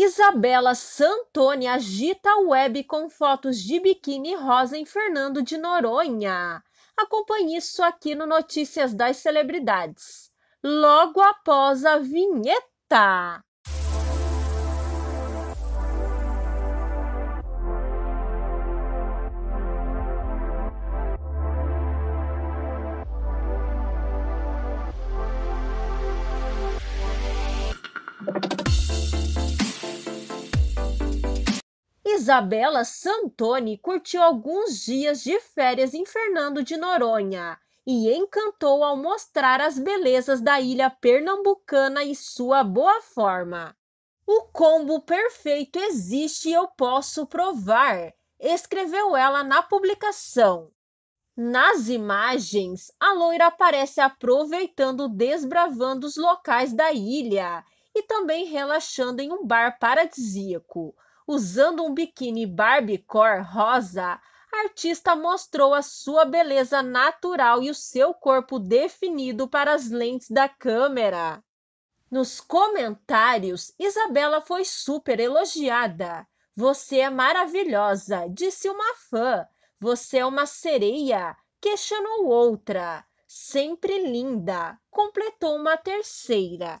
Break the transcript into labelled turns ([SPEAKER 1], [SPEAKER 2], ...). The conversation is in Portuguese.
[SPEAKER 1] Isabela Santoni agita a web com fotos de biquíni rosa em Fernando de Noronha. Acompanhe isso aqui no Notícias das Celebridades. Logo após a vinheta. Isabela Santoni curtiu alguns dias de férias em Fernando de Noronha e encantou ao mostrar as belezas da ilha pernambucana e sua boa forma. O combo perfeito existe e eu posso provar, escreveu ela na publicação. Nas imagens, a loira aparece aproveitando desbravando os locais da ilha e também relaxando em um bar paradisíaco. Usando um biquíni Barbie cor rosa, a artista mostrou a sua beleza natural e o seu corpo definido para as lentes da câmera. Nos comentários, Isabela foi super elogiada. Você é maravilhosa, disse uma fã. Você é uma sereia, questionou outra. Sempre linda, completou uma terceira.